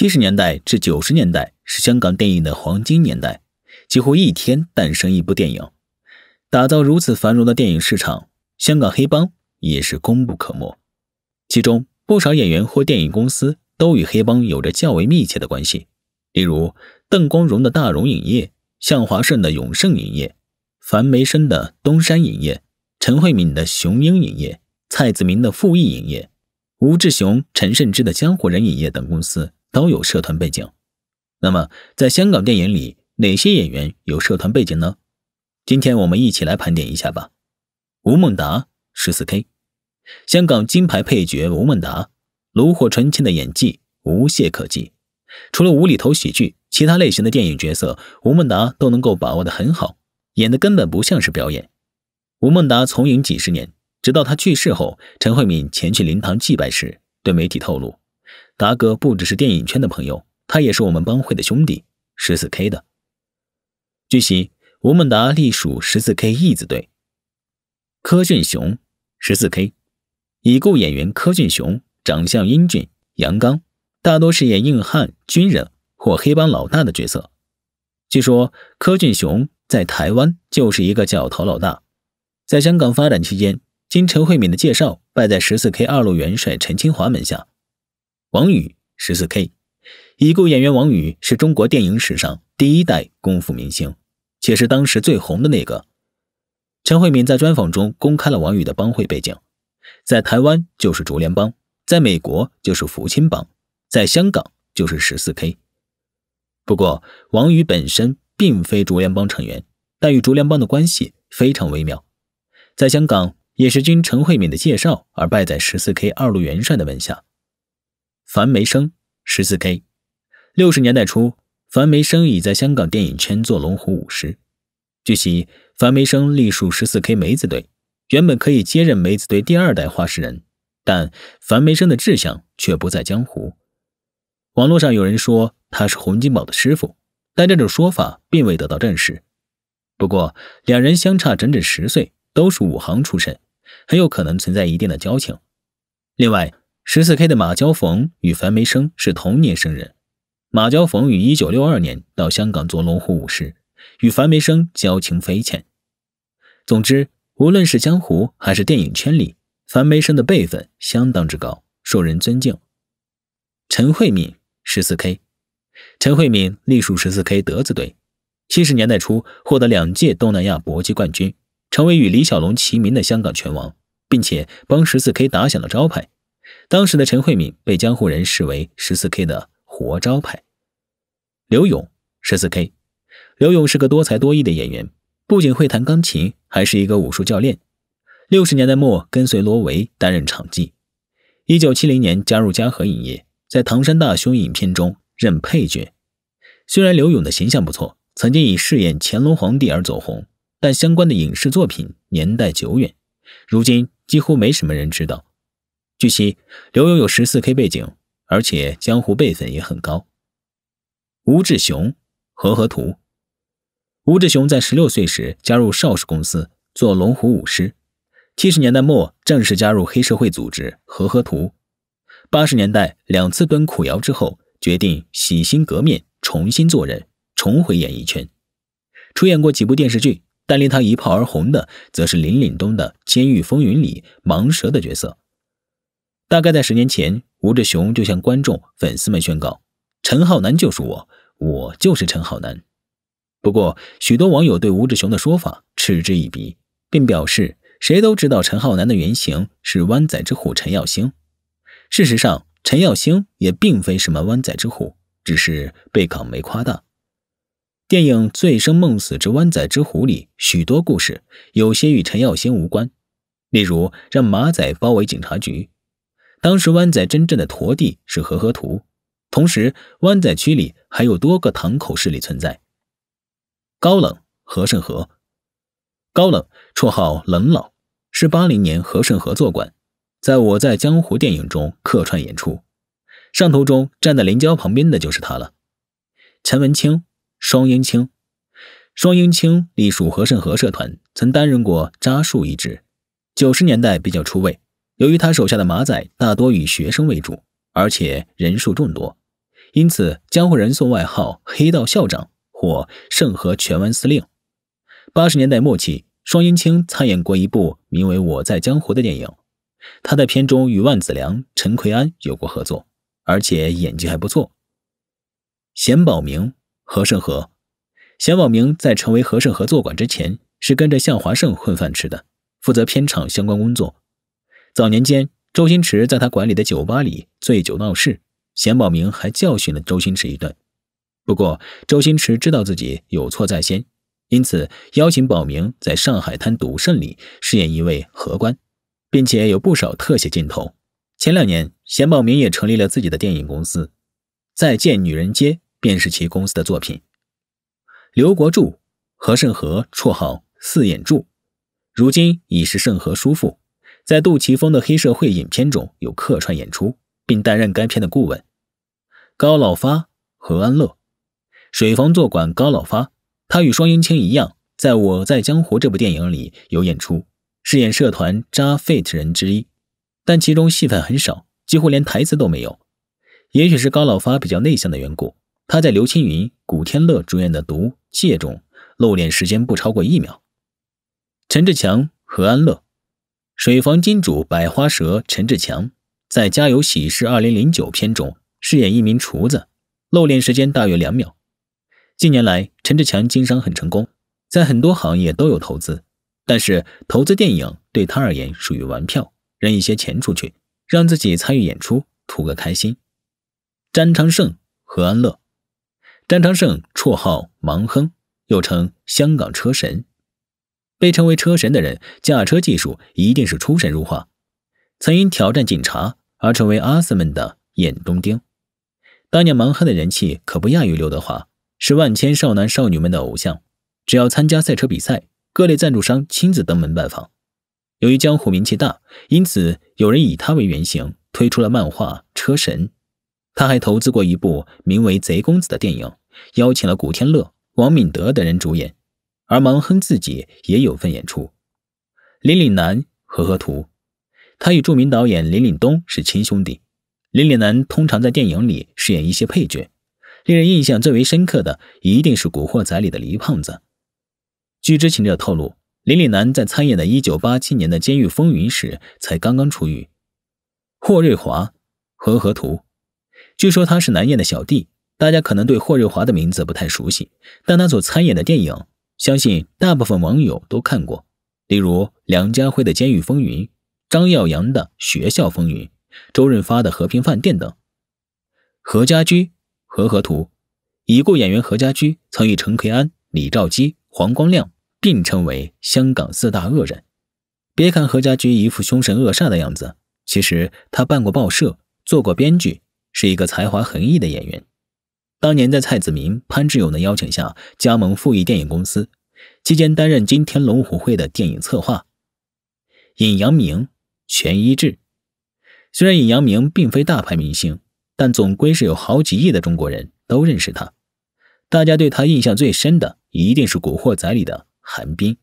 七十年代至九十年代是香港电影的黄金年代，几乎一天诞生一部电影，打造如此繁荣的电影市场，香港黑帮也是功不可没。其中不少演员或电影公司都与黑帮有着较为密切的关系，例如邓光荣的大荣影业、向华胜的永盛影业、樊梅生的东山影业、陈慧敏的雄鹰影业、蔡子明的富艺影业、吴志雄、陈慎之的江湖人影业等公司。都有社团背景，那么在香港电影里，哪些演员有社团背景呢？今天我们一起来盘点一下吧。吴孟达十四 K，香港金牌配角吴孟达，炉火纯青的演技无懈可击。除了无厘头喜剧，其他类型的电影角色，吴孟达都能够把握的很好，演的根本不像是表演。吴孟达从影几十年，直到他去世后，陈慧敏前去灵堂祭拜时，对媒体透露。达哥不只是电影圈的朋友，他也是我们帮会的兄弟。十四 K 的，据悉吴孟达隶属十四 K 义子队。柯俊雄，十四 K，已故演员柯俊雄，长相英俊阳刚，大多饰演硬汉、军人或黑帮老大的角色。据说柯俊雄在台湾就是一个教头老大，在香港发展期间，经陈惠敏的介绍，拜在十四 K 二路元帅陈清华门下。王羽十四 K 已故演员王羽是中国电影史上第一代功夫明星，且是当时最红的那个。陈慧敏在专访中公开了王羽的帮会背景，在台湾就是竹联帮，在美国就是福清帮，在香港就是十四 K。不过，王羽本身并非竹联帮成员，但与竹联帮的关系非常微妙。在香港，也是经陈慧敏的介绍而拜在十四 K 二路元帅的门下。樊梅生十四 K，六十年代初，樊梅生已在香港电影圈做龙虎舞师。据悉，樊梅生隶属十四 K 梅子队，原本可以接任梅子队第二代话事人，但樊梅生的志向却不在江湖。网络上有人说他是洪金宝的师傅，但这种说法并未得到证实。不过，两人相差整整十岁，都是武行出身，很有可能存在一定的交情。另外，十四 K 的马交逢与樊梅生是同年生人。马交逢于一九六二年到香港做龙虎武士，与樊梅生交情匪浅。总之，无论是江湖还是电影圈里，樊梅生的辈分相当之高，受人尊敬。陈惠敏十四 K，陈惠敏隶属十四 K 德字队，七十年代初获得两届东南亚搏击冠军，成为与李小龙齐名的香港拳王，并且帮十四 K 打响了招牌。当时的陈慧敏被江湖人视为十四 K 的活招牌。刘勇，十四 K。刘勇是个多才多艺的演员，不仅会弹钢琴，还是一个武术教练。六十年代末跟随罗维担任场记，一九七零年加入嘉禾影业，在《唐山大兄》影片中任配角。虽然刘勇的形象不错，曾经以饰演乾隆皇帝而走红，但相关的影视作品年代久远，如今几乎没什么人知道。据悉，刘勇有 14K 背景，而且江湖辈分也很高。吴志雄和和图。吴志雄在十六岁时加入邵氏公司做龙虎舞师，七十年代末正式加入黑社会组织和合图。八十年代两次蹲苦窑之后，决定洗心革面，重新做人，重回演艺圈，出演过几部电视剧。但令他一炮而红的，则是林岭东的《监狱风云》里盲蛇的角色。大概在十年前，吴志雄就向观众、粉丝们宣告：“陈浩南就是我，我就是陈浩南。”不过，许多网友对吴志雄的说法嗤之以鼻，并表示：“谁都知道陈浩南的原型是《湾仔之虎》陈耀星。”事实上，陈耀星也并非什么《湾仔之虎》，只是被港媒夸大。电影《醉生梦死之湾仔之虎》里，许多故事有些与陈耀星无关，例如让马仔包围警察局。当时湾仔真正的舵地是和和图，同时湾仔区里还有多个堂口势力存在。高冷何胜和，高冷绰号冷老，是八零年何胜和作馆，在我在江湖电影中客串演出，上图中站在林娇旁边的就是他了。陈文清，双英清，双英清隶属和胜和社团，曾担任过扎树一职，九十年代比较出位。由于他手下的马仔大多以学生为主，而且人数众多，因此江湖人送外号“黑道校长”或“盛和荃湾司令”。八十年代末期，双英清参演过一部名为《我在江湖》的电影，他在片中与万梓良、陈奎安有过合作，而且演技还不错。咸宝明和盛和，咸宝明在成为和盛和坐馆之前，是跟着向华胜混饭吃的，负责片场相关工作。早年间，周星驰在他管理的酒吧里醉酒闹事，贤宝明还教训了周星驰一顿。不过，周星驰知道自己有错在先，因此邀请宝明在上海滩赌圣里饰演一位荷官，并且有不少特写镜头。前两年，贤宝明也成立了自己的电影公司，再见女人街便是其公司的作品。刘国柱，何晟和，绰号四眼柱，如今已是晟和叔父。在杜琪峰的黑社会影片中有客串演出，并担任该片的顾问。高老发、何安乐、水房座馆高老发，他与双英青一样，在《我在江湖》这部电影里有演出，饰演社团扎废人之一，但其中戏份很少，几乎连台词都没有。也许是高老发比较内向的缘故，他在刘青云、古天乐主演的《毒戒》中露脸时间不超过一秒。陈志强、何安乐。水房金主百花蛇陈志强在《家有喜事2009》片中饰演一名厨子，露脸时间大约两秒。近年来，陈志强经商很成功，在很多行业都有投资，但是投资电影对他而言属于玩票，扔一些钱出去，让自己参与演出，图个开心。詹长胜、何安乐，詹长胜绰号“盲亨”，又称“香港车神”。被称为车神的人，驾车技术一定是出神入化。曾因挑战警察而成为阿斯们的眼中钉。当年盲汉的人气可不亚于刘德华，是万千少男少女们的偶像。只要参加赛车比赛，各类赞助商亲自登门拜访。由于江湖名气大，因此有人以他为原型推出了漫画《车神》。他还投资过一部名为《贼公子》的电影，邀请了古天乐、王敏德等人主演。而盲哼自己也有份演出，林岭南和何图，他与著名导演林岭东是亲兄弟。林岭南通常在电影里饰演一些配角，令人印象最为深刻的一定是《古惑仔》里的黎胖子。据知情者透露，林岭南在参演的一九八七年的《监狱风云》时才刚刚出狱。霍瑞华和何图，据说他是南燕的小弟。大家可能对霍瑞华的名字不太熟悉，但他所参演的电影。相信大部分网友都看过，例如梁家辉的《监狱风云》，张耀扬的《学校风云》，周润发的《和平饭店》等。何家驹、何河图，已故演员何家驹曾与陈奎安、李兆基、黄光亮并称为香港四大恶人。别看何家驹一副凶神恶煞的样子，其实他办过报社，做过编剧，是一个才华横溢的演员。当年在蔡子明、潘志勇的邀请下，加盟富艺电影公司，期间担任《金天龙虎会》的电影策划。尹阳明、全一志，虽然尹阳明并非大牌明星，但总归是有好几亿的中国人都认识他。大家对他印象最深的，一定是《古惑仔》里的韩冰。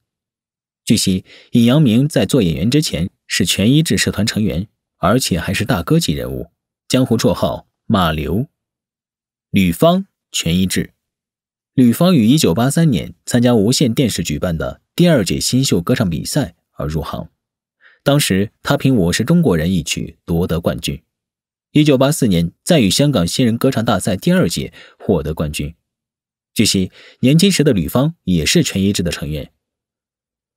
据悉，尹阳明在做演员之前是全一志社团成员，而且还是大哥级人物，江湖绰号“马刘”。吕方，全一志。吕方于一九八三年参加无线电视举办的第二届新秀歌唱比赛而入行，当时他凭《我是中国人》一曲夺得冠军。一九八四年在与香港新人歌唱大赛第二届获得冠军。据悉，年轻时的吕方也是全一制的成员。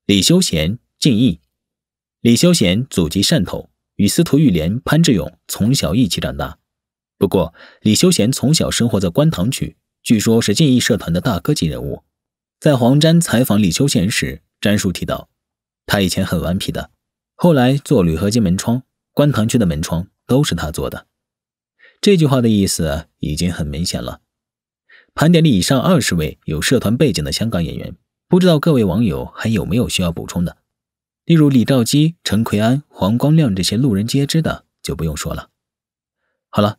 李修贤，敬意，李修贤祖籍汕头，与司徒玉莲、潘志勇从小一起长大。不过，李修贤从小生活在观塘区，据说是建议社团的大哥级人物。在黄沾采访李修贤时，詹叔提到，他以前很顽皮的，后来做铝合金门窗，观塘区的门窗都是他做的。这句话的意思已经很明显了。盘点了以上二十位有社团背景的香港演员，不知道各位网友还有没有需要补充的？例如李兆基、陈奎安、黄光亮这些路人皆知的，就不用说了。好了。